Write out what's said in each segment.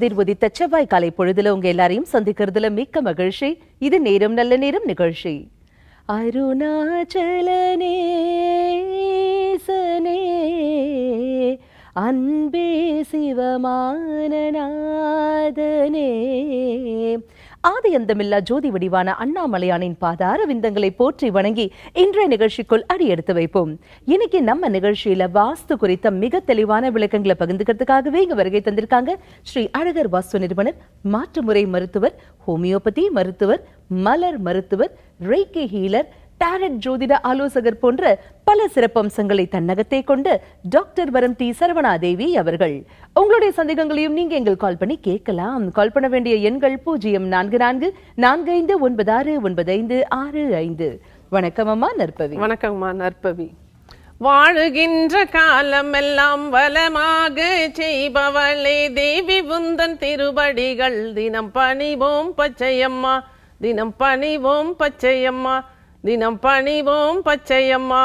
கதிர் உதித்த செவ்வாய் காலை பொழுதுல உங்க எல்லாரையும் சந்திக்கிறதுல மிக்க மகிழ்ச்சி இது நேரம் நல்ல நேரம் நிகழ்ச்சி அருணாச்சலனேசனே அன்பே சிவமானநாதனே ஆதியந்தமில்லா ஜோதி வடிவான அண்ணாமலையானின் பாதார விந்தங்களை போற்றி வணங்கி இன்றைய நிகழ்ச்சிக்குள் அடியெடுத்து வைப்போம் இன்னைக்கு நம்ம நிகழ்ச்சியில வாஸ்து குறித்த மிக தெளிவான விளக்கங்களை பகிர்ந்துக்கிறதுக்காகவே இங்க வருகை தந்திருக்காங்க ஸ்ரீ அழகர் வாஸ்து நிறுவனர் மாற்றுமுறை மருத்துவர் ஹோமியோபதி மருத்துவர் மலர் மருத்துவர் ரேக்கி ஹீலர் டாரட் ஜோதிட ஆலோசகர் போன்ற பல சிறப்பம்சங்களை தன்னகத்தே கொண்டு டாக்டர் வரம் டி சரவணாதேவி அவர்கள் உங்களுடைய சந்தேகங்களையும் நீங்க எங்கள் கால் பண்ணி கேட்கலாம் கால் பண்ண வேண்டிய எண்கள் பூஜ்ஜியம் நான்கு நான்கு நான்கு ஐந்து ஒன்பது ஆறு ஒன்பது ஐந்து ஆறு ஐந்து வணக்கம் அம்மா நற்பவி வணக்கம்மா நற்பவி வாழுகின்ற காலமெல்லாம் வளமாக செய்பவளே தேவி உந்தன் திருவடிகள் தினம் பணிவோம் பச்சையம்மா தினம் பணிவோம் பச்சையம்மா தினம் பணிவோம் பச்சையம்மா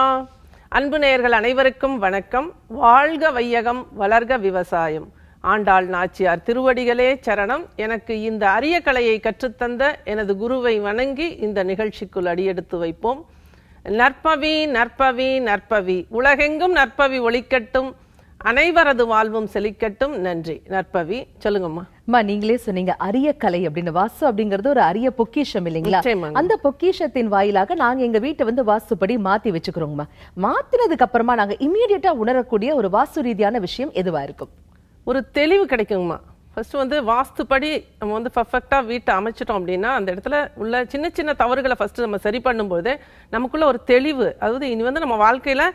அன்பு நேயர்கள் அனைவருக்கும் வணக்கம் வாழ்க வையகம் வளர்க விவசாயம் ஆண்டாள் நாச்சியார் திருவடிகளே சரணம் எனக்கு இந்த அரிய கலையை கற்றுத்தந்த எனது குருவை வணங்கி இந்த நிகழ்ச்சிக்குள் அடியெடுத்து வைப்போம் நற்பவி நற்பவி நற்பவி உலகெங்கும் நற்பவி ஒழிக்கட்டும் அனைவரது வாழ்வும் செழிக்கட்டும் நன்றி நற்பவி சொல்லுங்கம்மா அம்மா நீங்களே சொன்னீங்க அரிய கலை அப்படின்னு வாஸ்து அப்படிங்கறது ஒரு அரிய பொக்கிஷம் இல்லைங்களா அந்த பொக்கிஷத்தின் வாயிலாக நாங்க எங்க வீட்டை வந்து வாஸ்துப்படி மாத்தி வச்சுக்கிறோங்கம்மா மாத்தினதுக்கு அப்புறமா நாங்க இமீடியட்டா உணரக்கூடிய ஒரு வாஸ்து ரீதியான விஷயம் எதுவா இருக்கும் ஒரு தெளிவு கிடைக்குங்கம்மா ஃபஸ்ட்டு வந்து வாஸ்துப்படி நம்ம வந்து பர்ஃபெக்டாக வீட்டை அமைச்சிட்டோம் அப்படின்னா அந்த இடத்துல உள்ள சின்ன சின்ன தவறுகளை ஃபஸ்ட்டு நம்ம சரி பண்ணும்போது நமக்குள்ள ஒரு தெளிவு அதாவது இனி வந்து நம்ம வாழ்க்கையில்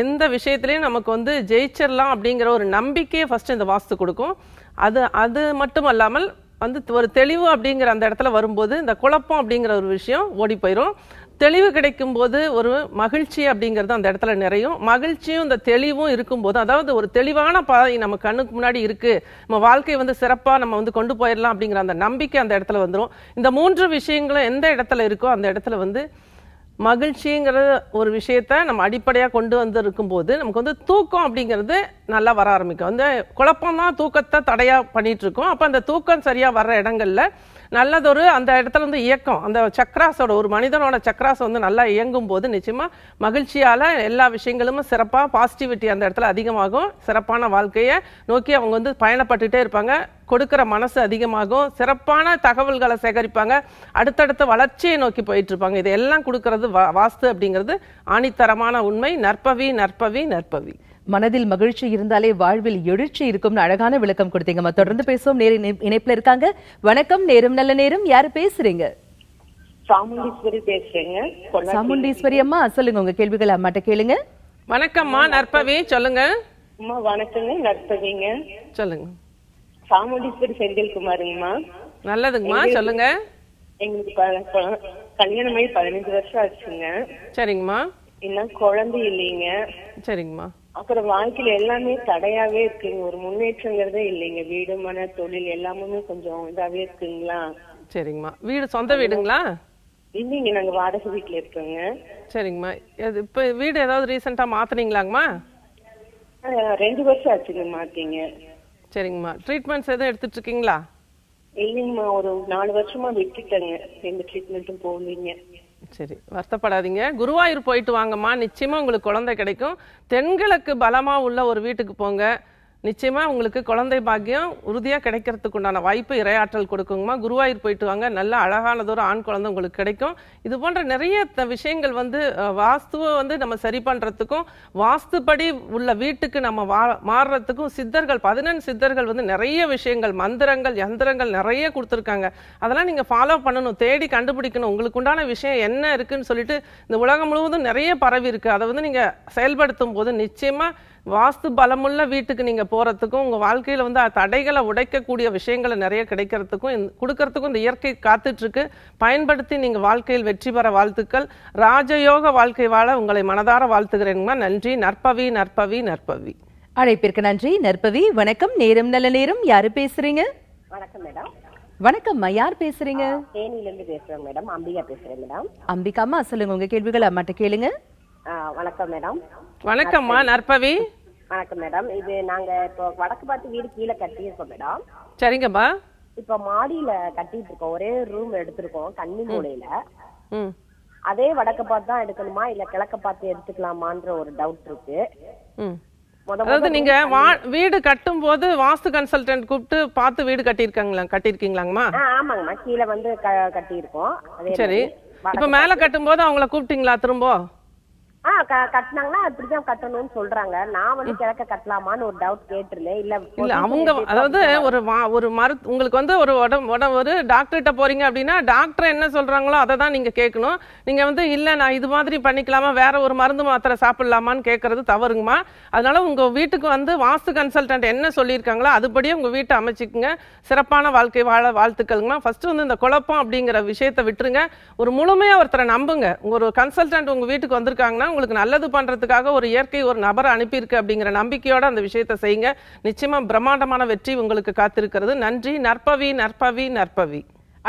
எந்த விஷயத்துலையும் நமக்கு வந்து ஜெயிச்சிடலாம் அப்படிங்கிற ஒரு நம்பிக்கையை ஃபஸ்ட்டு இந்த வாஸ்து கொடுக்கும் அது அது மட்டும் அல்லாமல் வந்து ஒரு தெளிவு அப்படிங்கிற அந்த இடத்துல வரும்போது இந்த குழப்பம் அப்படிங்கிற ஒரு விஷயம் ஓடி போயிடும் தெளிவு கிடைக்கும் போது ஒரு மகிழ்ச்சி அப்படிங்கிறது அந்த இடத்துல நிறையும் மகிழ்ச்சியும் இந்த தெளிவும் இருக்கும்போது அதாவது ஒரு தெளிவான பாதை நம்ம கண்ணுக்கு முன்னாடி இருக்கு நம்ம வாழ்க்கை வந்து சிறப்பாக நம்ம வந்து கொண்டு போயிடலாம் அப்படிங்கிற அந்த நம்பிக்கை அந்த இடத்துல வந்துடும் இந்த மூன்று விஷயங்களும் எந்த இடத்துல இருக்கோ அந்த இடத்துல வந்து மகிழ்ச்சிங்கிற ஒரு விஷயத்த நம்ம அடிப்படையாக கொண்டு வந்து இருக்கும்போது நமக்கு வந்து தூக்கம் அப்படிங்கிறது நல்லா வர ஆரம்பிக்கும் வந்து தான் தூக்கத்தை தடையாக பண்ணிகிட்ருக்கோம் அப்போ அந்த தூக்கம் சரியாக வர்ற இடங்களில் நல்லதொரு அந்த இடத்துல வந்து இயக்கம் அந்த சக்ராஸோட ஒரு மனிதனோட சக்ராஸ் வந்து நல்லா இயங்கும் போது நிச்சயமாக மகிழ்ச்சியால் எல்லா விஷயங்களும் சிறப்பாக பாசிட்டிவிட்டி அந்த இடத்துல அதிகமாகும் சிறப்பான வாழ்க்கையை நோக்கி அவங்க வந்து பயணப்பட்டுகிட்டே இருப்பாங்க கொடுக்குற மனசு அதிகமாகும் சிறப்பான தகவல்களை சேகரிப்பாங்க அடுத்தடுத்த வளர்ச்சியை நோக்கி போயிட்டு இருப்பாங்க இதெல்லாம் கொடுக்கறது வாஸ்து அப்படிங்கிறது ஆணித்தரமான உண்மை நற்பவி நற்பவி நற்பவி மனதில் மகிழ்ச்சி இருந்தாலே வாழ்வில் எழுச்சி இருக்கும்னு அழகான விளக்கம் கொடுத்தீங்கம்மா தொடர்ந்து பேசுவோம் நேர இணைப்புல இருக்காங்க வணக்கம் நேரும் நல்ல நேரம் யாரு பேசுறீங்க சாமுண்டீஸ்வரி பேசுறீங்க சாமுண்டீஸ்வரி அம்மா சொல்லுங்க உங்க கேள்விகள் அம்மாட்ட கேளுங்க வணக்கம்மா நற்பவி சொல்லுங்க அம்மா வணக்கங்க நற்பவிங்க சொல்லுங்க சாமுண்டீஸ்வரி செந்தில்குமாருங்கம்மா நல்லதுங்கம்மா சொல்லுங்க எங்களுக்கு கல்யாணம் கல்யாணமாயி பதினஞ்சு வருஷம் ஆச்சுங்க சரிங்கம்மா இன்னும் குழந்தை இல்லைங்க சரிங்கம்மா அப்புறம் வாழ்க்கையில எல்லாமே தடையாவே இருக்குங்க ஒரு முன்னேற்றங்கிறதே இல்லைங்க வீடு மன தொழில் எல்லாமே கொஞ்சம் இதாவே இருக்குங்களா சரிங்கம்மா வீடு சொந்த வீடுங்களா இல்லைங்க நாங்க வாடகை வீட்டுல இருக்கோங்க சரிங்கம்மா இப்ப வீடு ஏதாவது ரீசெண்டா மாத்துனீங்களாங்கம்மா ரெண்டு வருஷம் ஆச்சுங்க மாத்தீங்க சரிங்கம்மா ட்ரீட்மெண்ட்ஸ் எதுவும் எடுத்துட்டு இருக்கீங்களா இல்லைங்கம்மா ஒரு நாலு வருஷமா விட்டுட்டேங்க எந்த ட்ரீட்மெண்ட்டும் போகலீங்க சரி வருத்தப்படாதீங்க குருவாயூர் போயிட்டு வாங்கம்மா நிச்சயமா உங்களுக்கு குழந்தை கிடைக்கும் தென்கிழக்கு பலமாக உள்ள ஒரு வீட்டுக்கு போங்க நிச்சயமாக உங்களுக்கு குழந்தை பாக்கியம் உறுதியாக கிடைக்கிறதுக்கு உண்டான வாய்ப்பு இரையாற்றல் கொடுக்குங்கம்மா குருவாயூர் போயிட்டு வாங்க நல்ல அழகானதொரு ஆண் குழந்தை உங்களுக்கு கிடைக்கும் இது போன்ற நிறைய விஷயங்கள் வந்து வாஸ்துவை வந்து நம்ம சரி பண்ணுறதுக்கும் வாஸ்துப்படி உள்ள வீட்டுக்கு நம்ம வா மாறுறதுக்கும் சித்தர்கள் பதினெண் சித்தர்கள் வந்து நிறைய விஷயங்கள் மந்திரங்கள் யந்திரங்கள் நிறைய கொடுத்துருக்காங்க அதெல்லாம் நீங்கள் ஃபாலோ பண்ணணும் தேடி கண்டுபிடிக்கணும் உங்களுக்கு உண்டான விஷயம் என்ன இருக்குன்னு சொல்லிட்டு இந்த உலகம் முழுவதும் நிறைய பரவி இருக்குது அதை வந்து நீங்கள் செயல்படுத்தும் போது நிச்சயமாக வாஸ்து பலமுள்ள வீட்டுக்கு நீங்க போறதுக்கும் உங்க வாழ்க்கையில வந்து தடைகளை உடைக்கக்கூடிய விஷயங்களை நிறைய கிடைக்கிறதுக்கும் கொடுக்கறதுக்கும் இந்த இயற்கை காத்துட்டு இருக்கு பயன்படுத்தி நீங்க வாழ்க்கையில் வெற்றி பெற வாழ்த்துக்கள் ராஜயோக வாழ்க்கை வாழ உங்களை மனதார வாழ்த்துகிறேன் நன்றி நற்பவி நற்பவி நற்பவி அழைப்பிற்கு நன்றி நற்பவி வணக்கம் நேரம் நல்ல நேரம் யாரு பேசுறீங்க வணக்கம் மேடம் வணக்கம்மா யார் பேசுறீங்க தேனியிலிருந்து பேசுறேன் மேடம் அம்பிகா பேசுறேன் மேடம் அம்பிகாமா சொல்லுங்க உங்க கேள்விகளை அம்மாட்ட கேளுங்க வணக்கம் மேடம் வணக்கம்மா நற்பவி வணக்கம் மேடம் இது நாங்க இப்போ வடக்கு பார்த்து வீடு கீழே கட்டியிருக்கோம் மேடம் சரிங்கம்மா இப்ப மாடியில கட்டிட்டு இருக்கோம் ஒரே ரூம் எடுத்திருக்கோம் கண்ணி மூலையில அதே வடக்க பார்த்து தான் எடுக்கணுமா இல்ல கிழக்க பார்த்து எடுத்துக்கலாமான்ற ஒரு டவுட் இருக்கு அதாவது நீங்க வீடு கட்டும் போது வாஸ்து கன்சல்டன்ட் கூப்பிட்டு பார்த்து வீடு கட்டியிருக்காங்களா கட்டியிருக்கீங்களாங்கம்மா ஆமாங்கம்மா கீழே வந்து கட்டியிருக்கோம் சரி இப்ப மேல கட்டும் போது அவங்கள கூப்பிட்டீங்களா திரும்ப கட்டினாங்கன்னா கட்டணும்னு நான் கட்டலாமான்னு ஒரு டவுட் அவங்க அதாவது ஒரு ஒரு உங்களுக்கு வந்து ஒரு உடம்பு ஒரு டாக்டர்கிட்ட அப்படின்னா டாக்டர் என்ன சொல்றாங்களோ அதை தான் நீங்க கேட்கணும் வந்து இல்ல நான் இது மாதிரி பண்ணிக்கலாமா வேற ஒரு மருந்து மாத்திரை சாப்பிடலாமான்னு கேட்கறது தவறுங்கம்மா அதனால உங்க வீட்டுக்கு வந்து வாஸ்து கன்சல்டன்ட் என்ன சொல்லியிருக்காங்களோ அதுபடியே உங்க வீட்டை அமைச்சுக்குங்க சிறப்பான வாழ்க்கை வாழ வாழ்த்துக்கள்ங்கம்மா ஃபர்ஸ்ட் வந்து இந்த குழப்பம் அப்படிங்கிற விஷயத்த விட்டுருங்க ஒரு முழுமையா ஒருத்தரை நம்புங்க ஒரு கன்சல்டன்ட் உங்க வீட்டுக்கு வந்திருக்காங்கன்னா உங்களுக்கு நல்லது பண்ணுறதுக்காக ஒரு இயற்கை ஒரு நபரை அனுப்பியிருக்கு அப்படிங்கிற நம்பிக்கையோடு அந்த விஷயத்த செய்யுங்க நிச்சயமா பிரம்மாண்டமான வெற்றி உங்களுக்கு காத்திருக்கிறது நன்றி நற்பவி நற்பவி நற்பவி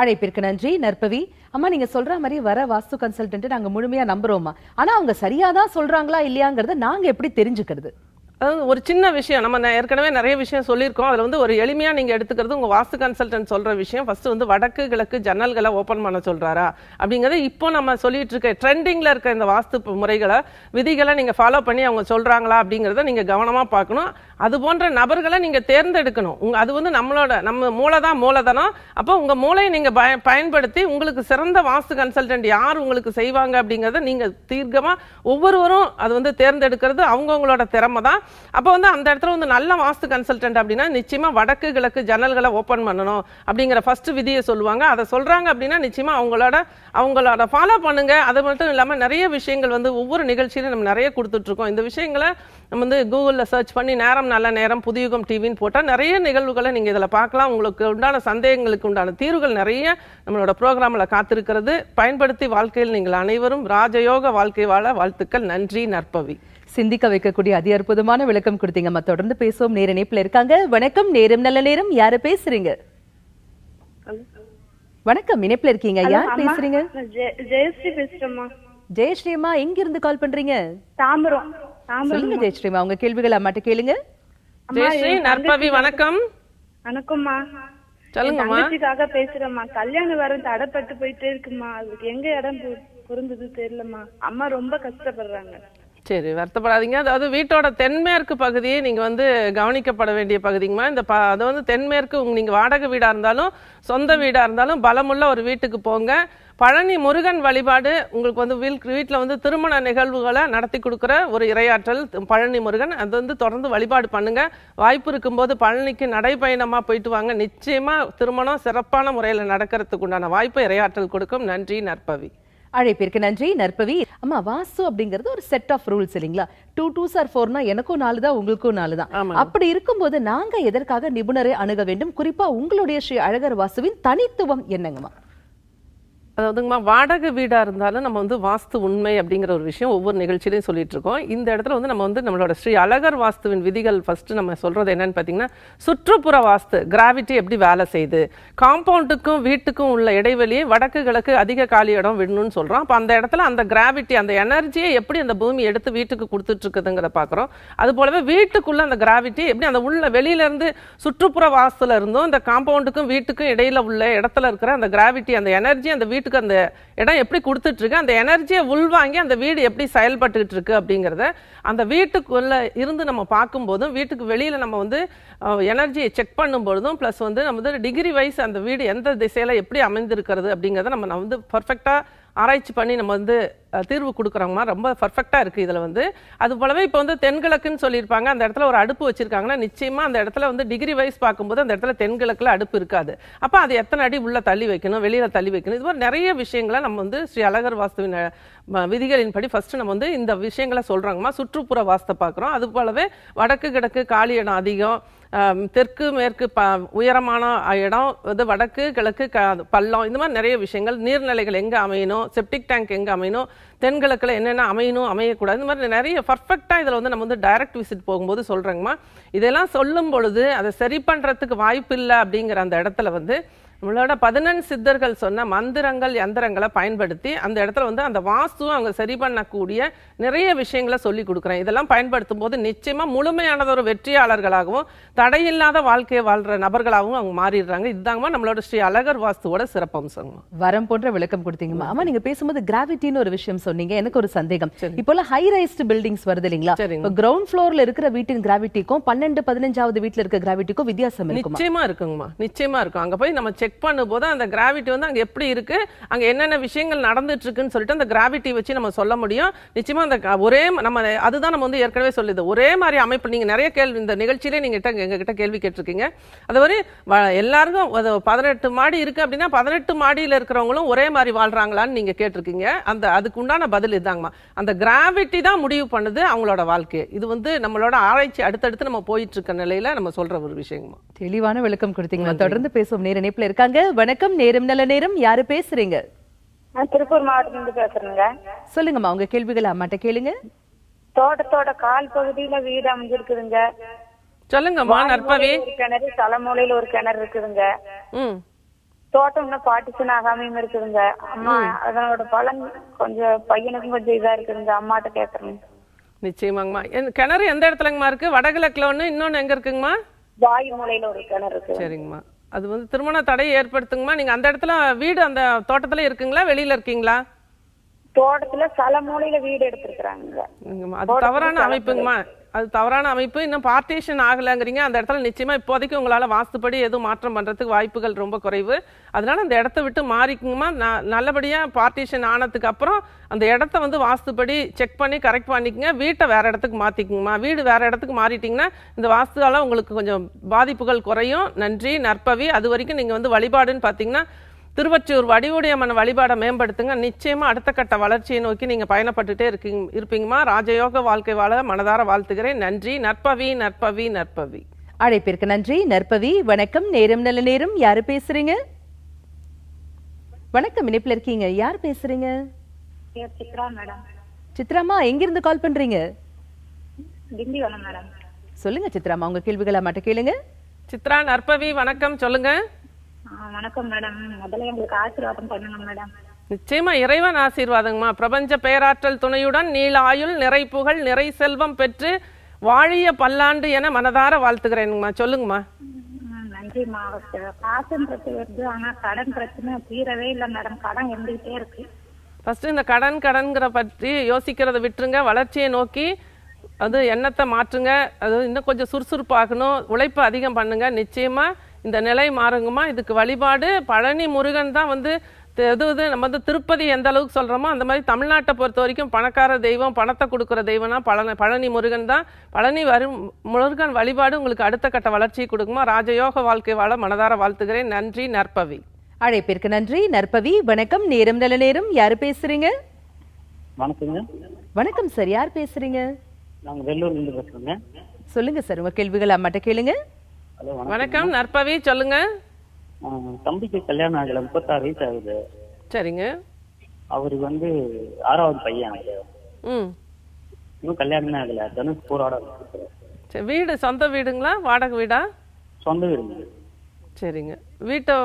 அழைப்பிற்கு நன்றி நற்பவி அம்மா நீங்க சொல்ற மாதிரி வர வாஸ்து கன்சல்டன்ட் நாங்க முழுமையா நம்புறோமா ஆனா அவங்க சரியாதான் சொல்றாங்களா இல்லையாங்கிறத நாங்க எப்படி தெரிஞ்சுக்கிறது அதாவது ஒரு சின்ன விஷயம் நம்ம ஏற்கனவே நிறைய விஷயம் சொல்லியிருக்கோம் அதில் வந்து ஒரு எளிமையாக நீங்கள் எடுத்துக்கிறது உங்கள் வாஸ்து கன்சல்டன்ட் சொல்கிற விஷயம் ஃபஸ்ட்டு வந்து வடக்கு கிழக்கு ஜன்னல்களை ஓப்பன் பண்ண சொல்கிறாரா அப்படிங்கிறத இப்போ நம்ம சொல்லிட்டு இருக்க ட்ரெண்டிங்கில் இருக்க இந்த வாஸ்து முறைகளை விதிகளை நீங்கள் ஃபாலோ பண்ணி அவங்க சொல்கிறாங்களா அப்படிங்கிறத நீங்கள் கவனமாக பார்க்கணும் அது போன்ற நபர்களை நீங்கள் தேர்ந்தெடுக்கணும் உங்கள் அது வந்து நம்மளோட நம்ம மூளை தான் மூலதனம் அப்போ உங்கள் மூளையை நீங்கள் பய பயன்படுத்தி உங்களுக்கு சிறந்த வாஸ்து கன்சல்டன்ட் யார் உங்களுக்கு செய்வாங்க அப்படிங்கிறத நீங்கள் தீர்க்கமாக ஒவ்வொருவரும் அது வந்து தேர்ந்தெடுக்கிறது அவங்கவுங்களோட திறமை தான் அப்போ வந்து அந்த இடத்துல வந்து நல்ல வாஸ்து கன்சல்டன்ட் அப்படின்னா நிச்சயமாக வடக்கு கிழக்கு ஜன்னல்களை ஓப்பன் பண்ணணும் அப்படிங்கிற ஃபஸ்ட்டு விதியை சொல்லுவாங்க அதை சொல்கிறாங்க அப்படின்னா நிச்சயமாக அவங்களோட அவங்களோட ஃபாலோ பண்ணுங்கள் அது மட்டும் இல்லாமல் நிறைய விஷயங்கள் வந்து ஒவ்வொரு நிகழ்ச்சியிலும் நம்ம நிறைய கொடுத்துட்ருக்கோம் இந்த விஷயங்களை நம்ம வந்து கூகுளில் சர்ச் பண்ணி நேரம் நல்ல நேரம் புதியுகம் டிவின்னு போட்டால் நிறைய நிகழ்வுகளை நீங்கள் இதில் பார்க்கலாம் உங்களுக்கு உண்டான சந்தேகங்களுக்கு உண்டான தீர்வுகள் நிறைய நம்மளோட ப்ரோக்ராமில் காத்திருக்கிறது பயன்படுத்தி வாழ்க்கையில் நீங்கள் அனைவரும் ராஜயோக வாழ்க்கை வாழ வாழ்த்துக்கள் நன்றி நற்பவி சிந்திக்க வைக்கக்கூடிய அதி அற்புதமான விளக்கம் கொடுத்தீங்க கொடுத்தீங்கம்மா தொடர்ந்து பேசுவோம் நேர இணைப்புல இருக்காங்க வணக்கம் நேரம் நல்ல நேரம் யாரு பேசுறீங்க வணக்கம் இணைப்புல இருக்கீங்க யார் பேசுறீங்க ஜெயஸ்ரீ பேசுறேம்மா ஜெயஸ்ரீமா எங்க இருந்து கால் பண்றீங்க தாம்பரம் சொல்லுங்க ஜெயஸ்ரீமா உங்க கேள்விகள் அம்மாட்ட கேளுங்க ஜெயஸ்ரீ நற்பவி வணக்கம் வணக்கம்மா சொல்லுங்கம்மா தங்கச்சிக்காக பேசுறேம்மா கல்யாணம் வர தடைப்பட்டு போயிட்டே இருக்குமா அதுக்கு எங்க இடம் பொருந்தது தெரியலம்மா அம்மா ரொம்ப கஷ்டப்படுறாங்க சரி வருத்தப்படாதீங்க அதாவது வீட்டோட தென்மேற்கு பகுதியை நீங்கள் வந்து கவனிக்கப்பட வேண்டிய பகுதிங்கம்மா இந்த ப அது வந்து தென்மேற்கு நீங்கள் வாடகை வீடாக இருந்தாலும் சொந்த வீடாக இருந்தாலும் பலமுள்ள ஒரு வீட்டுக்கு போங்க பழனி முருகன் வழிபாடு உங்களுக்கு வந்து வீல் வீட்டில் வந்து திருமண நிகழ்வுகளை நடத்தி கொடுக்குற ஒரு இரையாற்றல் பழனி முருகன் அது வந்து தொடர்ந்து வழிபாடு பண்ணுங்க வாய்ப்பு இருக்கும்போது பழனிக்கு நடைபயணமாக போயிட்டு வாங்க நிச்சயமாக திருமணம் சிறப்பான முறையில் நடக்கிறதுக்கு உண்டான வாய்ப்பை இரையாற்றல் கொடுக்கும் நன்றி நற்பவி அழைப்பிற்கு நன்றி நற்பவி அம்மா வாசு அப்படிங்கறது ஒரு செட் ஆஃப் ரூல்ஸ் இல்லைங்களா டூ டூ சார் ஃபோர்னா எனக்கும் நாலு தான் உங்களுக்கும் நாலு தான் அப்படி இருக்கும்போது நாங்க எதற்காக நிபுணரை அணுக வேண்டும் குறிப்பா உங்களுடைய ஸ்ரீ அழகர் வாசுவின் தனித்துவம் என்னங்கம்மா அதாவதுங்கம்மா வாடகை வீடாக இருந்தாலும் நம்ம வந்து வாஸ்து உண்மை அப்படிங்கிற ஒரு விஷயம் ஒவ்வொரு நிகழ்ச்சியிலையும் சொல்லிட்டு இருக்கோம் இந்த இடத்துல வந்து நம்ம வந்து நம்மளோட ஸ்ரீ அழகர் வாஸ்துவின் விதிகள் ஃபஸ்ட்டு நம்ம சொல்கிறது என்னன்னு பார்த்தீங்கன்னா சுற்றுப்புற வாஸ்து கிராவிட்டி எப்படி வேலை செய்யுது காம்பவுண்டுக்கும் வீட்டுக்கும் உள்ள இடைவெளியை வடக்கு கிழக்கு அதிக காலி இடம் விடணும்னு சொல்கிறோம் அப்போ அந்த இடத்துல அந்த கிராவிட்டி அந்த எனர்ஜியை எப்படி அந்த பூமி எடுத்து வீட்டுக்கு கொடுத்துட்ருக்குதுங்கிற பார்க்குறோம் அது போலவே வீட்டுக்குள்ளே அந்த கிராவிட்டி எப்படி அந்த உள்ள வெளியிலேருந்து சுற்றுப்புற வாஸ்துல இருந்தும் இந்த காம்பவுண்டுக்கும் வீட்டுக்கும் இடையில உள்ள இடத்துல இருக்கிற அந்த கிராவிட்டி அந்த எனர்ஜி அந்த வீட்டு வீட்டுக்கு அந்த இடம் எப்படி கொடுத்துட்ருக்கு அந்த எனர்ஜியை உள்வாங்கி அந்த வீடு எப்படி செயல்பட்டுக்கிட்டு இருக்கு அப்படிங்கிறத அந்த வீட்டுக்குள்ளே இருந்து நம்ம பார்க்கும்போதும் வீட்டுக்கு வெளியில் நம்ம வந்து எனர்ஜியை செக் பண்ணும்பொழுதும் ப்ளஸ் வந்து நம்ம வந்து டிகிரி வைஸ் அந்த வீடு எந்த திசையில் எப்படி அமைந்திருக்கிறது அப்படிங்கிறத நம்ம வந்து பர்ஃபெக்டாக ஆராய்ச்சி பண்ணி நம்ம வந்து தீர்வு கொடுக்குறோம்மா ரொம்ப பர்ஃபெக்டாக இருக்குது இதில் வந்து அது போலவே இப்போ வந்து தென்கிழக்குன்னு சொல்லியிருப்பாங்க அந்த இடத்துல ஒரு அடுப்பு வச்சுருக்காங்கன்னா நிச்சயமாக அந்த இடத்துல வந்து டிகிரி வைஸ் பார்க்கும்போது அந்த இடத்துல தென்கிழக்கில் அடுப்பு இருக்காது அப்போ அது எத்தனை அடி உள்ளே தள்ளி வைக்கணும் வெளியில் தள்ளி வைக்கணும் இது மாதிரி நிறைய விஷயங்களை நம்ம வந்து ஸ்ரீ அழகர் வாஸ்துவின் விதிகளின்படி ஃபஸ்ட்டு நம்ம வந்து இந்த விஷயங்களை சொல்கிறாங்கம்மா சுற்றுப்புற வாஸ்தை பார்க்குறோம் அது போலவே வடக்கு கிழக்கு காலி இடம் அதிகம் தெற்கு மேற்கு ப உயரமான இடம் இது வடக்கு கிழக்கு க பள்ளம் இந்த மாதிரி நிறைய விஷயங்கள் நீர்நிலைகள் எங்கே அமையணும் செப்டிக் டேங்க் எங்கே அமையணும் தென்கிழக்கில் என்னென்ன அமையணும் அமையக்கூடாது இந்த மாதிரி நிறைய பர்ஃபெக்டாக இதில் வந்து நம்ம வந்து டைரக்ட் விசிட் போகும்போது சொல்கிறேங்கம்மா இதெல்லாம் சொல்லும் பொழுது அதை சரி பண்ணுறதுக்கு வாய்ப்பு இல்லை அப்படிங்கிற அந்த இடத்துல வந்து நம்மளோட பதினெண் சித்தர்கள் சொன்ன மந்திரங்கள் யந்திரங்களை பயன்படுத்தி அந்த இடத்துல வந்து அந்த வாஸ்துவை அவங்க சரி பண்ணக்கூடிய நிறைய விஷயங்களை சொல்லி கொடுக்குறேன் இதெல்லாம் பயன்படுத்தும் போது நிச்சயமாக முழுமையானதொரு வெற்றியாளர்களாகவும் தடையில்லாத வாழ்க்கையை வாழ்கிற நபர்களாகவும் அவங்க மாறிடுறாங்க இதுதாங்கம்மா நம்மளோட ஸ்ரீ அழகர் வாஸ்துவோட சிறப்பம்சம் வரம் போன்ற விளக்கம் கொடுத்தீங்கம்மா ஆமா நீங்க பேசும்போது கிராவிட்டின்னு ஒரு விஷயம் சொன்னீங்க எனக்கு ஒரு சந்தேகம் இப்போ ஹை ரைஸ்ட் பில்டிங்ஸ் வருது இல்லைங்களா கிரவுண்ட் ஃப்ளோர்ல இருக்கிற வீட்டின் கிராவிட்டிக்கும் பன்னெண்டு பதினஞ்சாவது வீட்டில் இருக்க கிராவிட்டிக்கும் வித்தியாசம் நிச்சயமா இருக்குங்கம்மா நிச்சயமா இருக்கும் அங்க போய் நம்ம செக் செக் பண்ணும்போது அந்த கிராவிட்டி வந்து அங்கே எப்படி இருக்குது அங்கே என்னென்ன விஷயங்கள் இருக்குன்னு சொல்லிட்டு அந்த கிராவிட்டி வச்சு நம்ம சொல்ல முடியும் நிச்சயமாக அந்த ஒரே நம்ம அதுதான் நம்ம வந்து ஏற்கனவே சொல்லுது ஒரே மாதிரி அமைப்பு நீங்கள் நிறைய கேள்வி இந்த நிகழ்ச்சியிலே நீங்கள் கிட்ட எங்ககிட்ட கேள்வி கேட்டிருக்கீங்க அது மாதிரி எல்லாருக்கும் பதினெட்டு மாடி இருக்குது அப்படின்னா பதினெட்டு மாடியில் இருக்கிறவங்களும் ஒரே மாதிரி வாழ்கிறாங்களான்னு நீங்கள் கேட்டிருக்கீங்க அந்த அதுக்கு உண்டான பதில் இதாங்கம்மா அந்த கிராவிட்டி தான் முடிவு பண்ணுது அவங்களோட வாழ்க்கை இது வந்து நம்மளோட ஆராய்ச்சி அடுத்தடுத்து நம்ம போயிட்டு இருக்க நிலையில நம்ம சொல்ற ஒரு விஷயமா தெளிவான விளக்கம் கொடுத்தீங்க தொடர்ந்து பேசும் நேர் இணைப்பில் இருக்க இருக்காங்க வணக்கம் நேரம் நல்ல நேரம் யாரு பேசுறீங்க திருப்பூர் மாவட்டம் இருந்து பேசுறேங்க சொல்லுங்கம்மா உங்க கேள்விகள் அம்மாட்ட கேளுங்க தோட்டத்தோட கால் பகுதியில வீடு அமைஞ்சிருக்குதுங்க சொல்லுங்கம்மா நற்பவே கிணறு தலைமூலையில ஒரு கிணறு இருக்குதுங்க தோட்டம் இன்னும் பார்ட்டிஷன் ஆகாமையும் இருக்குதுங்க அம்மா அதனோட பலன் கொஞ்சம் பையனுக்கும் கொஞ்சம் இதா இருக்குதுங்க அம்மாட்ட கேக்குறேங்க நிச்சயமாங்கம்மா கிணறு எந்த இடத்துலங்கம்மா இருக்கு வடகிழக்குல ஒண்ணு இன்னொன்னு எங்க இருக்குங்கம்மா வாயு மூலையில ஒரு கிணறு இருக்கு சரிங்கம்மா அது வந்து திருமண தடையை ஏற்படுத்துங்கம்மா நீங்க அந்த இடத்துல வீடு அந்த தோட்டத்துல இருக்குங்களா வெளியில இருக்கீங்களா தோட்டத்துல சல மூலையில வீடு எடுத்திருக்கிறாங்க அது தவறான அமைப்புங்கம்மா அது தவறான அமைப்பு இன்னும் பார்ட்டிஷன் ஆகலைங்கிறீங்க அந்த இடத்துல நிச்சயமாக இப்போதைக்கு உங்களால் வாஸ்துப்படி எதுவும் மாற்றம் பண்ணுறதுக்கு வாய்ப்புகள் ரொம்ப குறைவு அதனால் அந்த இடத்த விட்டு மாறிக்குமா நான் நல்லபடியாக பார்ட்டிஷன் ஆனதுக்கு அப்புறம் அந்த இடத்த வந்து வாஸ்துப்படி செக் பண்ணி கரெக்ட் பண்ணிக்கோங்க வீட்டை வேறு இடத்துக்கு மாற்றிக்குங்கம்மா வீடு வேறு இடத்துக்கு மாறிட்டிங்கன்னா இந்த வாஸ்துவால் உங்களுக்கு கொஞ்சம் பாதிப்புகள் குறையும் நன்றி நற்பவி அது வரைக்கும் நீங்கள் வந்து வழிபாடுன்னு பார்த்தீங்கன்னா திருவற்றியூர் வடிவுடைய மன வழிபாடை மேம்படுத்துங்க நிச்சயமாக அடுத்த கட்ட வளர்ச்சியை நோக்கி நீங்கள் பயணப்பட்டுட்டே இருக்கீங்க இருப்பீங்கம்மா ராஜயோக வாழ்க்கை வாழ மனதார வாழ்த்துகிறேன் நன்றி நற்பவி நற்பவி நற்பவி அழைப்பிற்கு நன்றி நற்பவி வணக்கம் நேரம் நல்ல நேரம் யாரு பேசுறீங்க வணக்கம் இணைப்பில் இருக்கீங்க யார் பேசுறீங்க சித்ராமா எங்கிருந்து கால் பண்றீங்க சொல்லுங்க சித்ராமா உங்க கேள்விகளை மட்டும் கேளுங்க சித்ரா நற்பவி வணக்கம் சொல்லுங்க வணக்கம் மேடம் முதல்ல எங்களுக்கு ஆசீர்வாதம் பண்ணுங்க மேடம் நிச்சயமா இறைவன் ஆசீர்வாதங்கம்மா பிரபஞ்ச பேராற்றல் துணையுடன் நீள ஆயுள் நிறை புகழ் நிறை செல்வம் பெற்று வாழிய பல்லாண்டு என மனதார வாழ்த்துகிறேனுங்கம்மா சொல்லுங்கம்மா நன்றிம்மா காசும் வருது ஆனா கடன் பிரச்சனை தீரவே இல்லை மேடம் கடன் இருந்துகிட்டே இருக்கு ஃபர்ஸ்ட் இந்த கடன் கடன்கிற பற்றி யோசிக்கிறத விட்டுருங்க வளர்ச்சியை நோக்கி அது எண்ணத்தை மாற்றுங்க அது இன்னும் கொஞ்சம் சுறுசுறுப்பாகணும் உழைப்பு அதிகம் பண்ணுங்க நிச்சயமா இந்த நிலை மாறுங்கம்மா இதுக்கு வழிபாடு பழனி முருகன் தான் வந்து எது இது நம்ம வந்து திருப்பதி எந்த அளவுக்கு சொல்கிறோமோ அந்த மாதிரி தமிழ்நாட்டை பொறுத்த வரைக்கும் பணக்கார தெய்வம் பணத்தை கொடுக்குற தெய்வம்னா பழனி பழனி முருகன் தான் பழனி வரும் முருகன் வழிபாடு உங்களுக்கு அடுத்த கட்ட வளர்ச்சியை கொடுக்குமா ராஜயோக வாழ்க்கை வாழ மனதார வாழ்த்துகிறேன் நன்றி நற்பவி அழைப்பிற்கு நன்றி நற்பவி வணக்கம் நேரம் நல்ல நேரம் யார் பேசுறீங்க வணக்கங்க வணக்கம் சார் யார் பேசுறீங்க நாங்க சொல்லுங்க சார் உங்க கேள்விகள் அம்மாட்ட கேளுங்க வணக்கம் நற்பவி சொல்லுங்க தம்பிக்கு கல்யாணம் ஆகல முப்பத்தாறு வயசு ஆகுது சரிங்க அவரு வந்து ஆறாவது பையன் இன்னும் ஆகல தனுஷ் போராட வீடு சொந்த வீடுங்களா வாடகை வீடா சொந்த வீடுங்க சரிங்க வீட்டோ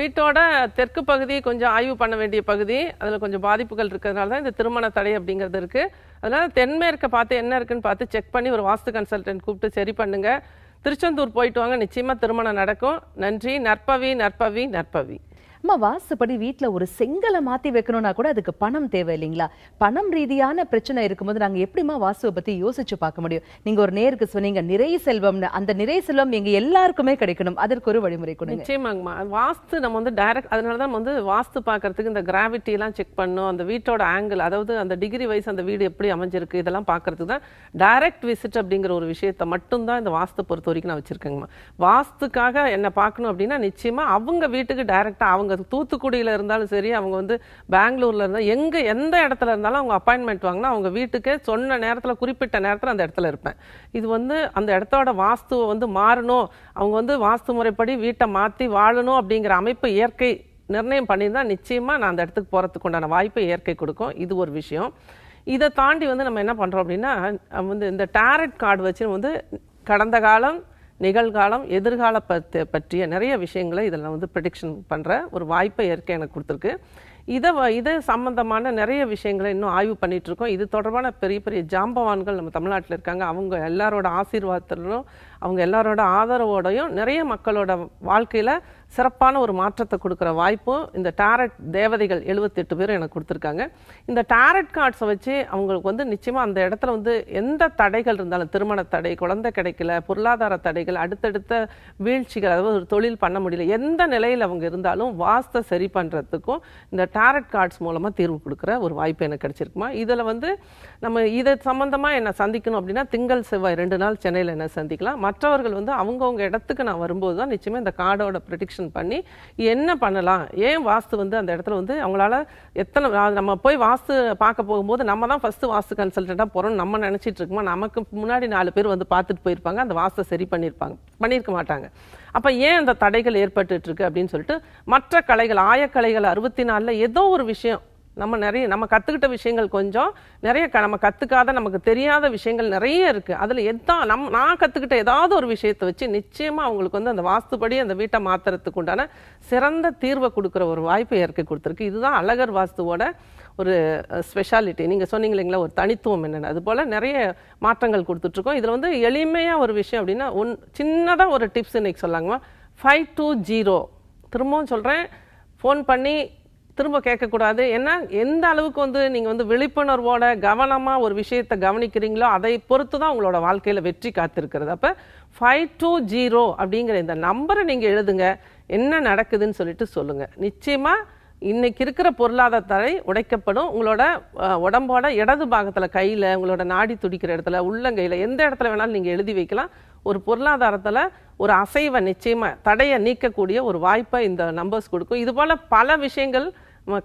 வீட்டோட தெற்கு பகுதி கொஞ்சம் ஆய்வு பண்ண வேண்டிய பகுதி அதில் கொஞ்சம் பாதிப்புகள் இருக்கிறதுனால தான் இந்த திருமண தடை அப்படிங்கிறது இருக்குது அதனால் தென்மேற்கை பார்த்து என்ன இருக்குன்னு பார்த்து செக் பண்ணி ஒரு வாஸ்து கன்சல்டன்ட் கூப்பிட்டு சரி பண்ணுங்கள் திருச்செந்தூர் போயிட்டு வாங்க நிச்சயமாக திருமணம் நடக்கும் நன்றி நற்பவி நற்பவி நற்பவி அம்மா வாசுப்படி வீட்டில் ஒரு செங்கலை மாற்றி வைக்கணும்னா கூட அதுக்கு பணம் தேவை இல்லைங்களா பணம் ரீதியான பிரச்சனை இருக்கும்போது நாங்கள் எப்படிமா வாசுவை பற்றி யோசிச்சு பார்க்க முடியும் நீங்கள் ஒரு நேருக்கு சொன்னீங்க நிறை செல்வம்னு அந்த நிறை செல்வம் எங்கள் எல்லாருக்குமே கிடைக்கணும் அதற்கு ஒரு வழிமுறை கொடுங்க நிச்சயமாங்கம்மா வாஸ்து நம்ம வந்து டைரக்ட் அதனால தான் வந்து வாஸ்து பார்க்கறதுக்கு இந்த கிராவிட்டி எல்லாம் செக் பண்ணும் அந்த வீட்டோட ஆங்கிள் அதாவது அந்த டிகிரி வைஸ் அந்த வீடு எப்படி அமைஞ்சிருக்கு இதெல்லாம் பார்க்கறதுக்கு தான் டைரக்ட் விசிட் அப்படிங்கிற ஒரு விஷயத்தை மட்டும்தான் இந்த வாஸ்து பொறுத்த வரைக்கும் நான் வச்சிருக்கேங்கம்மா வாஸ்துக்காக என்ன பார்க்கணும் அப்படின்னா நிச்சயமா அவங்க வீட்டுக்கு டைரக்டா அவங்க அவங்க தூத்துக்குடியில் இருந்தாலும் சரி அவங்க வந்து பெங்களூரில் இருந்தால் எங்கே எந்த இடத்துல இருந்தாலும் அவங்க அப்பாயின்மெண்ட் வாங்கினா அவங்க வீட்டுக்கே சொன்ன நேரத்தில் குறிப்பிட்ட நேரத்தில் அந்த இடத்துல இருப்பேன் இது வந்து அந்த இடத்தோட வாஸ்துவை வந்து மாறணும் அவங்க வந்து வாஸ்து முறைப்படி வீட்டை மாற்றி வாழணும் அப்படிங்கிற அமைப்பு இயற்கை நிர்ணயம் பண்ணியிருந்தால் நிச்சயமாக நான் அந்த இடத்துக்கு போகிறதுக்கு உண்டான வாய்ப்பை இயற்கை கொடுக்கும் இது ஒரு விஷயம் இதை தாண்டி வந்து நம்ம என்ன பண்ணுறோம் அப்படின்னா வந்து இந்த டேரட் கார்டு வச்சு வந்து கடந்த காலம் நிகழ்காலம் எதிர்கால பத்து பற்றிய நிறைய விஷயங்களை இதில் வந்து ப்ரிடிக்ஷன் பண்ணுற ஒரு வாய்ப்பை இயற்கை எனக்கு கொடுத்துருக்கு இதை இதை சம்மந்தமான நிறைய விஷயங்களை இன்னும் ஆய்வு பண்ணிகிட்ருக்கோம் இது தொடர்பான பெரிய பெரிய ஜாம்பவான்கள் நம்ம தமிழ்நாட்டில் இருக்காங்க அவங்க எல்லாரோட ஆசீர்வாதத்திலும் அவங்க எல்லாரோட ஆதரவோடையும் நிறைய மக்களோட வாழ்க்கையில் சிறப்பான ஒரு மாற்றத்தை கொடுக்குற வாய்ப்பும் இந்த டேரட் தேவதைகள் எழுபத்தெட்டு பேரும் எனக்கு கொடுத்துருக்காங்க இந்த டேரட் கார்ட்ஸை வச்சு அவங்களுக்கு வந்து நிச்சயமாக அந்த இடத்துல வந்து எந்த தடைகள் இருந்தாலும் திருமண தடை குழந்தை கிடைக்கல பொருளாதார தடைகள் அடுத்தடுத்த வீழ்ச்சிகள் அதாவது ஒரு தொழில் பண்ண முடியல எந்த நிலையில் அவங்க இருந்தாலும் வாஸ்தை சரி பண்ணுறதுக்கும் இந்த டேரட் கார்ட்ஸ் மூலமாக தீர்வு கொடுக்குற ஒரு வாய்ப்பு எனக்கு கிடைச்சிருக்குமா இதில் வந்து நம்ம இதை சம்மந்தமாக என்னை சந்திக்கணும் அப்படின்னா திங்கள் செவ்வாய் ரெண்டு நாள் சென்னையில் என்னை சந்திக்கலாம் மற்றவர்கள் வந்து அவங்கவுங்க இடத்துக்கு நான் வரும்போது தான் நிச்சயமாக இந்த கார்டோட ப்ரடிக்ஷன் ரிஃப்ளெக்ஷன் பண்ணி என்ன பண்ணலாம் ஏன் வாஸ்து வந்து அந்த இடத்துல வந்து அவங்களால எத்தனை நம்ம போய் வாஸ்து பார்க்க போகும்போது நம்ம தான் ஃபஸ்ட்டு வாஸ்து கன்சல்டண்ட்டாக போகிறோம்னு நம்ம நினச்சிட்டு இருக்கோமா நமக்கு முன்னாடி நாலு பேர் வந்து பார்த்துட்டு போயிருப்பாங்க அந்த வாஸ்தை சரி பண்ணியிருப்பாங்க பண்ணியிருக்க மாட்டாங்க அப்போ ஏன் அந்த தடைகள் ஏற்பட்டுருக்கு அப்படின்னு சொல்லிட்டு மற்ற கலைகள் ஆயக்கலைகள் அறுபத்தி நாலில் ஏதோ ஒரு விஷயம் நம்ம நிறைய நம்ம கற்றுக்கிட்ட விஷயங்கள் கொஞ்சம் நிறைய க நம்ம கற்றுக்காத நமக்கு தெரியாத விஷயங்கள் நிறைய இருக்குது அதில் எதான் நம் நான் கற்றுக்கிட்ட ஏதாவது ஒரு விஷயத்தை வச்சு நிச்சயமாக அவங்களுக்கு வந்து அந்த வாஸ்துப்படி அந்த வீட்டை மாற்றுறதுக்கு உண்டான சிறந்த தீர்வை கொடுக்குற ஒரு வாய்ப்பு இயற்கை கொடுத்துருக்கு இதுதான் அழகர் வாஸ்துவோட ஒரு ஸ்பெஷாலிட்டி நீங்கள் சொன்னீங்க இல்லைங்களா ஒரு தனித்துவம் என்னென்னு அது போல் நிறைய மாற்றங்கள் கொடுத்துட்ருக்கோம் இதில் வந்து எளிமையாக ஒரு விஷயம் அப்படின்னா ஒன் சின்னதாக ஒரு டிப்ஸ் இன்னைக்கு சொல்லாங்கம்மா ஃபைவ் டூ ஜீரோ திரும்பவும் சொல்கிறேன் ஃபோன் பண்ணி திரும்ப கேட்கக்கூடாது ஏன்னா எந்த அளவுக்கு வந்து நீங்கள் வந்து விழிப்புணர்வோட கவனமாக ஒரு விஷயத்தை கவனிக்கிறீங்களோ அதை பொறுத்து தான் உங்களோட வாழ்க்கையில் வெற்றி காத்திருக்கிறது அப்போ ஃபைவ் டூ ஜீரோ அப்படிங்கிற இந்த நம்பரை நீங்கள் எழுதுங்க என்ன நடக்குதுன்னு சொல்லிட்டு சொல்லுங்கள் நிச்சயமாக இன்னைக்கு இருக்கிற பொருளாதார தடை உடைக்கப்படும் உங்களோட உடம்போட இடது பாகத்தில் கையில் உங்களோட நாடி துடிக்கிற இடத்துல உள்ளங்கையில் எந்த இடத்துல வேணாலும் நீங்கள் எழுதி வைக்கலாம் ஒரு பொருளாதாரத்தில் ஒரு அசைவை நிச்சயமாக தடையை நீக்கக்கூடிய ஒரு வாய்ப்பை இந்த நம்பர்ஸ் கொடுக்கும் இது போல் பல விஷயங்கள்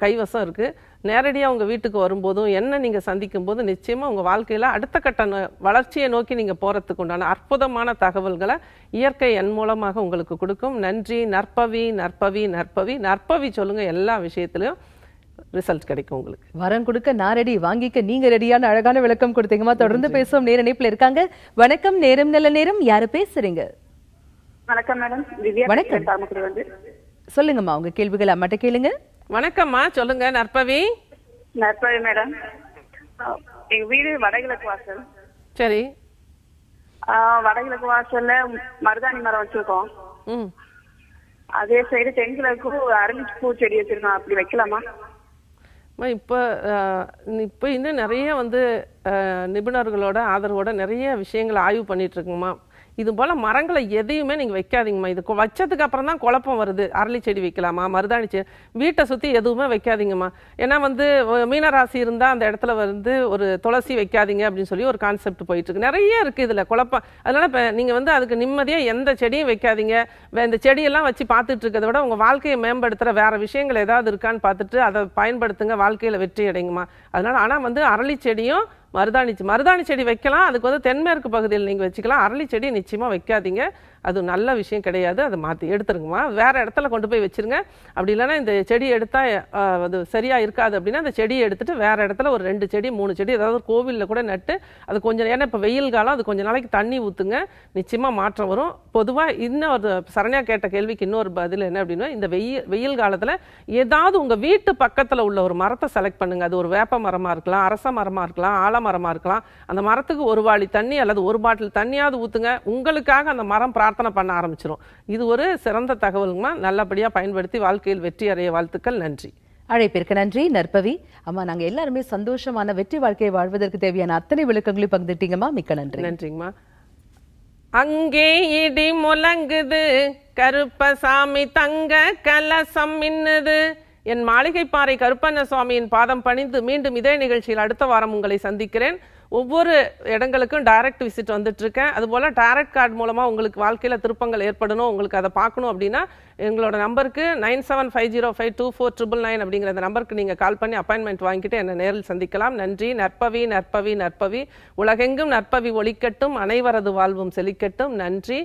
கைவசம் இருக்குது நேரடியாக உங்கள் வீட்டுக்கு வரும்போதும் என்ன நீங்கள் சந்திக்கும் போது நிச்சயமாக உங்கள் வாழ்க்கையில் அடுத்த கட்ட வளர்ச்சியை நோக்கி நீங்கள் போகிறதுக்கு உண்டான அற்புதமான தகவல்களை இயற்கை என் மூலமாக உங்களுக்கு கொடுக்கும் நன்றி நற்பவி நற்பவி நற்பவி நற்பவி சொல்லுங்கள் எல்லா விஷயத்துலையும் ரிசல்ட் கிடைக்கும் உங்களுக்கு வரம் கொடுக்க நான் வாங்கிக்க நீங்க ரெடியான அழகான விளக்கம் கொடுத்தீங்கம்மா தொடர்ந்து பேசுவோம் நேர இணைப்பில் இருக்காங்க வணக்கம் நேரம் நல்ல நேரம் யாரு பேசுறீங்க வணக்கம் மேடம் திவ்யா வணக்கம் வந்து சொல்லுங்கம்மா உங்க கேள்விகள் அம்மாட்ட கேளுங்க வணக்கம்மா சொல்லுங்க நற்பவி நற்பவி மேடம் எங்க வீடு வடகிழக்கு வாசல் சரி வடகிழக்கு வாசல்ல மருதாணி மரம் வச்சிருக்கோம் அதே சைடு தென்கிழக்கு அரளிப்பூ செடி வச்சிருக்கோம் அப்படி வைக்கலாமா இப்போ இப்போ இன்னும் நிறைய வந்து நிபுணர்களோட ஆதரவோட நிறைய விஷயங்களை ஆய்வு பண்ணிட்டு இருக்குமா இது போல் மரங்களை எதையுமே நீங்கள் வைக்காதீங்கம்மா இது வச்சதுக்கு அப்புறம் தான் குழப்பம் வருது அரளி செடி வைக்கலாமா மருதாணி செடி வீட்டை சுற்றி எதுவுமே வைக்காதீங்கம்மா ஏன்னா வந்து மீனராசி இருந்தால் அந்த இடத்துல வந்து ஒரு துளசி வைக்காதீங்க அப்படின்னு சொல்லி ஒரு கான்செப்ட் போயிட்டுருக்கு நிறைய இருக்குது இதில் குழப்பம் அதனால் இப்போ நீங்கள் வந்து அதுக்கு நிம்மதியாக எந்த செடியும் வைக்காதீங்க இந்த செடியெல்லாம் வச்சு பார்த்துட்டு இருக்கிறத விட உங்கள் வாழ்க்கையை மேம்படுத்துகிற வேறு விஷயங்கள் ஏதாவது இருக்கான்னு பார்த்துட்டு அதை பயன்படுத்துங்க வாழ்க்கையில் வெற்றி அடைங்கம்மா அதனால் ஆனால் வந்து அரளி செடியும் மருதாணி மருதாணி செடி வைக்கலாம் அதுக்கு வந்து தென்மேற்கு பகுதியில் நீங்கள் வச்சுக்கலாம் அரளி செடி நிச்சயமாக வைக்காதீங்க அது நல்ல விஷயம் கிடையாது அதை மாற்றி எடுத்துருங்கம்மா வேறு இடத்துல கொண்டு போய் வச்சுருங்க அப்படி இல்லைன்னா இந்த செடி எடுத்தால் அது சரியாக இருக்காது அப்படின்னா அந்த செடியை எடுத்துகிட்டு வேறு இடத்துல ஒரு ரெண்டு செடி மூணு செடி ஏதாவது கோவிலில் கூட நட்டு அது கொஞ்சம் ஏன்னா இப்போ வெயில் காலம் அது கொஞ்சம் நாளைக்கு தண்ணி ஊற்றுங்க நிச்சயமாக மாற்றம் வரும் பொதுவாக இன்னும் ஒரு சரணியாக கேட்ட கேள்விக்கு இன்னொரு பதில் என்ன அப்படின்னா இந்த வெயில் வெயில் காலத்தில் ஏதாவது உங்கள் வீட்டு பக்கத்தில் உள்ள ஒரு மரத்தை செலக்ட் பண்ணுங்கள் அது ஒரு வேப்ப மரமாக இருக்கலாம் அரச மரமாக இருக்கலாம் ஆலமரமாக இருக்கலாம் அந்த மரத்துக்கு ஒரு வாளி தண்ணி அல்லது ஒரு பாட்டில் தண்ணியாவது ஊற்றுங்க உங்களுக்காக அந்த மரம் பிரார்த்தனை பிரார்த்தனை பண்ண ஆரம்பிச்சிடும் இது ஒரு சிறந்த தகவலுங்கம்மா நல்லபடியாக பயன்படுத்தி வாழ்க்கையில் வெற்றி அடைய வாழ்த்துக்கள் நன்றி அழைப்பிற்கு நன்றி நற்பவி அம்மா நாங்கள் எல்லாருமே சந்தோஷமான வெற்றி வாழ்க்கையை வாழ்வதற்கு தேவையான அத்தனை விளக்கங்களையும் பங்குத்திட்டீங்கம்மா மிக்க நன்றி நன்றிங்கம்மா அங்கே இடி முழங்குது கருப்பசாமி தங்க கலசம் மின்னுது என் மாளிகைப்பாறை கருப்பண்ண சுவாமியின் பாதம் பணிந்து மீண்டும் இதே நிகழ்ச்சியில் அடுத்த வாரம் உங்களை சந்திக்கிறேன் ஒவ்வொரு இடங்களுக்கும் டைரக்ட் விசிட் இருக்கேன் அதுபோல டைரக்ட் கார்டு மூலமாக உங்களுக்கு வாழ்க்கையில் திருப்பங்கள் ஏற்படணும் உங்களுக்கு அதை பார்க்கணும் அப்படின்னா எங்களோட நம்பருக்கு nine seven five zero five two four triple nine அப்படிங்கிற அந்த நம்பருக்கு நீங்கள் கால் பண்ணி அப்பாயின்மெண்ட் வாங்கிட்டு என்னை நேரில் சந்திக்கலாம் நன்றி நற்பவி நற்பவி நற்பவி உலகெங்கும் நற்பவி ஒழிக்கட்டும் அனைவரது வாழ்வும் செழிக்கட்டும் நன்றி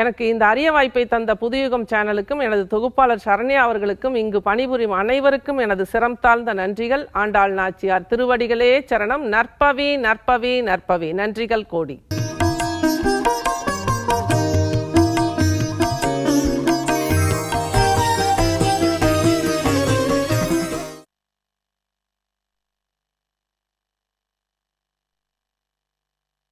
எனக்கு இந்த அரிய வாய்ப்பை தந்த புதுயுகம் சேனலுக்கும் எனது தொகுப்பாளர் சரண்யா அவர்களுக்கும் இங்கு பணிபுரியும் அனைவருக்கும் எனது சிரம் தாழ்ந்த நன்றிகள் ஆண்டாள் நாச்சியார் திருவடிகளே சரணம் நற்பவி நற்பவி நற்பவி நன்றிகள் கோடி